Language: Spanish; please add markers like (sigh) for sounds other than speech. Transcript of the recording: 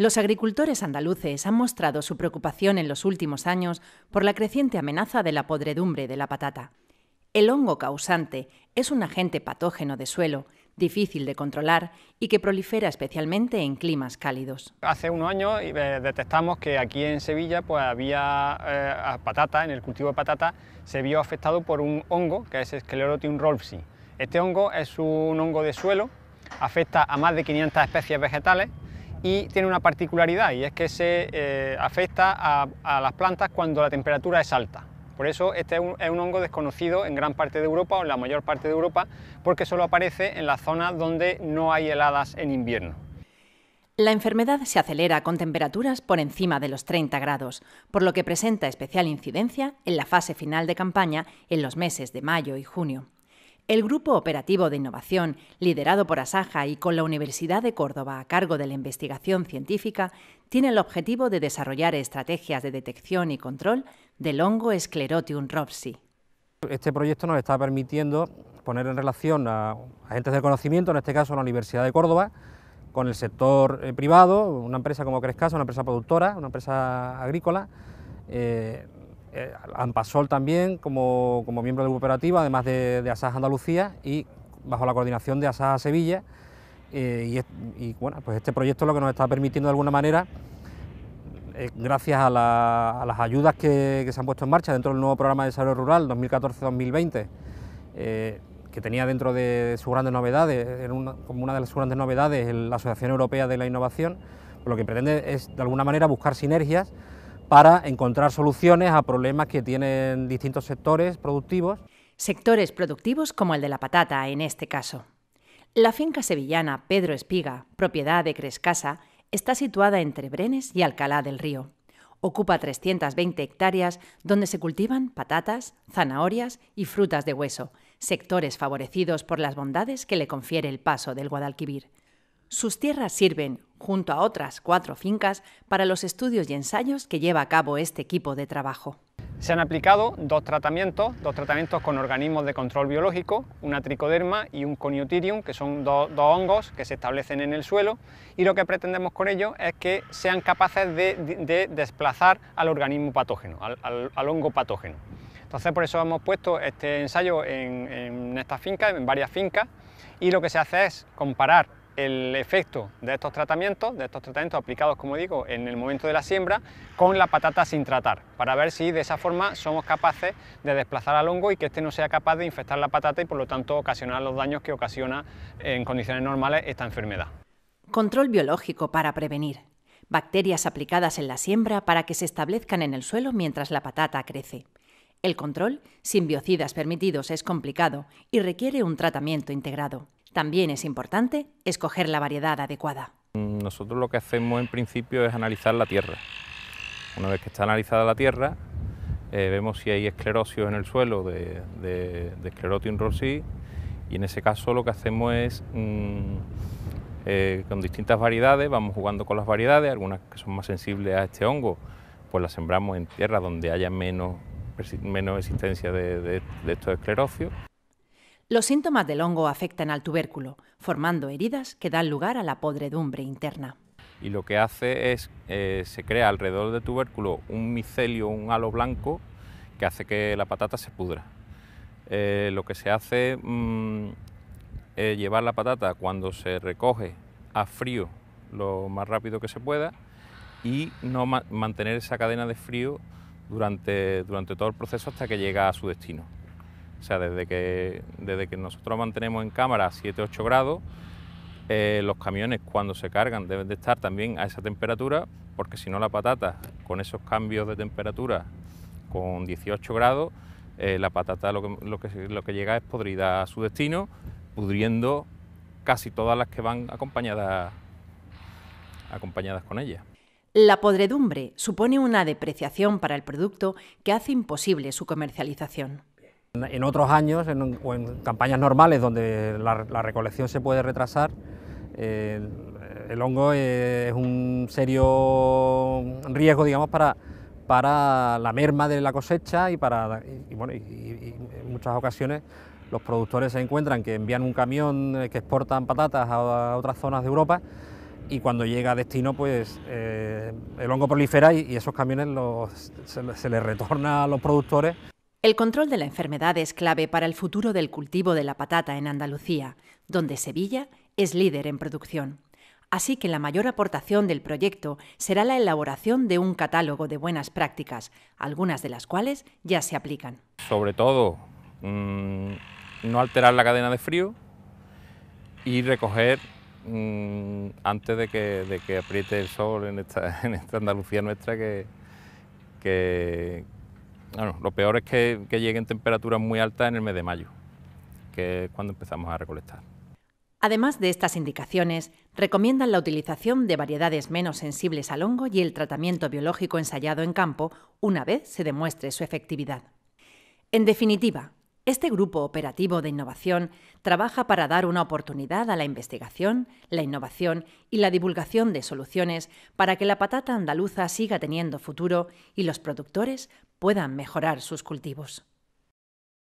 Los agricultores andaluces han mostrado su preocupación en los últimos años por la creciente amenaza de la podredumbre de la patata. El hongo causante es un agente patógeno de suelo, difícil de controlar y que prolifera especialmente en climas cálidos. Hace unos años eh, detectamos que aquí en Sevilla pues, había eh, patata, en el cultivo de patata se vio afectado por un hongo que es Sclerotium rolfsi. Este hongo es un hongo de suelo, afecta a más de 500 especies vegetales y tiene una particularidad y es que se eh, afecta a, las plantas cuando la temperatura es alta. Por eso este es un, es un, hongo desconocido en gran parte de Europa o en la mayor parte de Europa porque solo aparece en las zonas donde no hay heladas en invierno. La enfermedad se acelera con temperaturas por encima de los 30 grados, por lo que presenta especial incidencia en la fase final de campaña en los meses de mayo y junio. El Grupo Operativo de Innovación, liderado por Asaja y con la Universidad de Córdoba a cargo de la investigación científica, tiene el objetivo de desarrollar estrategias de detección y control del hongo Esclerotium robsi. Este proyecto nos está permitiendo poner en relación a agentes del conocimiento, en este caso la Universidad de Córdoba, con el sector eh, privado, una empresa como Crescasa, una empresa productora, una empresa agrícola, eh, eh, Ampasol también como, miembro de la cooperativa, además de, de ASAS Andalucía y bajo la coordinación de Asaja Sevilla. Eh, y, bueno, pues este proyecto es lo que nos está permitiendo de alguna manera, eh, gracias a, las ayudas que, se han puesto en marcha dentro del nuevo programa de desarrollo rural 2014-2020, eh, que tenía dentro de sus grandes novedades, como una de sus grandes novedades, la Asociación Europea de la Innovación, lo que pretende es de alguna manera buscar sinergias para encontrar soluciones a problemas que tienen distintos sectores productivos. Sectores productivos como el de la patata, en este caso. La finca sevillana Pedro Espiga, propiedad de Crescasa, está situada entre Brenes y Alcalá del Río. Ocupa 320 hectáreas donde se cultivan patatas, zanahorias y frutas de hueso, sectores favorecidos por las bondades que le confiere el paso del Guadalquivir. Sus tierras sirven, junto a otras cuatro fincas, para los estudios y ensayos que lleva a cabo este equipo de trabajo. Se han aplicado dos tratamientos, dos tratamientos con organismos de control biológico, una tricoderma y un coniotrium, que son dos, hongos que se establecen en el suelo, y lo que pretendemos con ello es que sean capaces de, desplazar al organismo patógeno, al, hongo patógeno. Entonces por eso hemos puesto este ensayo en, estas fincas, en varias fincas, y lo que se hace es comparar el efecto de estos tratamientos, de estos tratamientos aplicados, como digo, en el momento de la siembra, con la patata sin tratar, para ver si de esa forma somos capaces de desplazar al hongo y que éste no sea capaz de infectar la patata y por lo tanto ocasionar los daños que ocasiona en condiciones normales esta enfermedad. Control biológico para prevenir. Bacterias aplicadas en la siembra para que se establezcan en el suelo mientras la patata crece. El control sin biocidas permitidos es complicado y requiere un tratamiento integrado. También es importante escoger la variedad adecuada. Nosotros lo que hacemos en principio es analizar la tierra. Una vez que está analizada la tierra, eh, vemos si hay esclerosios en el suelo de, de, rossi y en ese caso lo que hacemos es mm, eh, con distintas variedades, vamos jugando con las variedades, algunas que son más sensibles a este hongo, pues las sembramos en tierra donde haya menos, menos existencia de, estos esclerosios. Los síntomas del hongo afectan al tubérculo, formando heridas que dan lugar a la podredumbre interna. Y lo que hace es, eh, se crea alrededor del tubérculo un micelio, un halo blanco, que hace que la patata se pudra. Eh, lo que se hace mm, es llevar la patata cuando se recoge a frío lo más rápido que se pueda y no mantener esa cadena de frío durante, durante todo el proceso hasta que llega a su destino. O sea, desde que, desde que nosotros mantenemos en cámara a 7-8 grados, eh, los camiones cuando se cargan deben de estar también a esa temperatura, porque si no la patata, con esos cambios de temperatura, con 18 grados, eh, la patata lo que, lo que llega es podrida a su destino, pudriendo casi todas las que van acompañadas, acompañadas con ella. La podredumbre supone una depreciación para el producto que hace imposible su comercialización. En otros años en, o en campañas normales donde la, recolección se puede retrasar, eh, el hongo eh, es un serio riesgo, digamos, para, la merma de la cosecha y para en muchas ocasiones los productores se encuentran que envían un camión eh, que exportan patatas a, otras zonas de Europa y cuando llega a destino pues el hongo prolifera y, esos camiones se les retorna a los productores. El control de la enfermedad es clave para el futuro del cultivo de la patata en Andalucía, donde Sevilla es líder en producción. Así que la mayor aportación del proyecto será la elaboración de un catálogo de buenas prácticas, algunas de las cuales ya se aplican. Sobre todo, mm, no alterar la cadena de frío y recoger mm, antes de que, apriete el sol en esta, (laughs) en esta Andalucía nuestra que lo peor es que, que lleguen temperaturas muy altas en el mes de mayo, que es cuando empezamos a recolectar. Además de estas indicaciones, recomiendan la utilización de variedades menos sensibles al hongo y el tratamiento biológico ensayado en campo una vez se demuestre su efectividad. En definitiva, este grupo operativo de innovación trabaja para dar una oportunidad a la investigación, la innovación y la divulgación de soluciones para que la patata andaluza siga teniendo futuro y los productores puedan mejorar sus cultivos.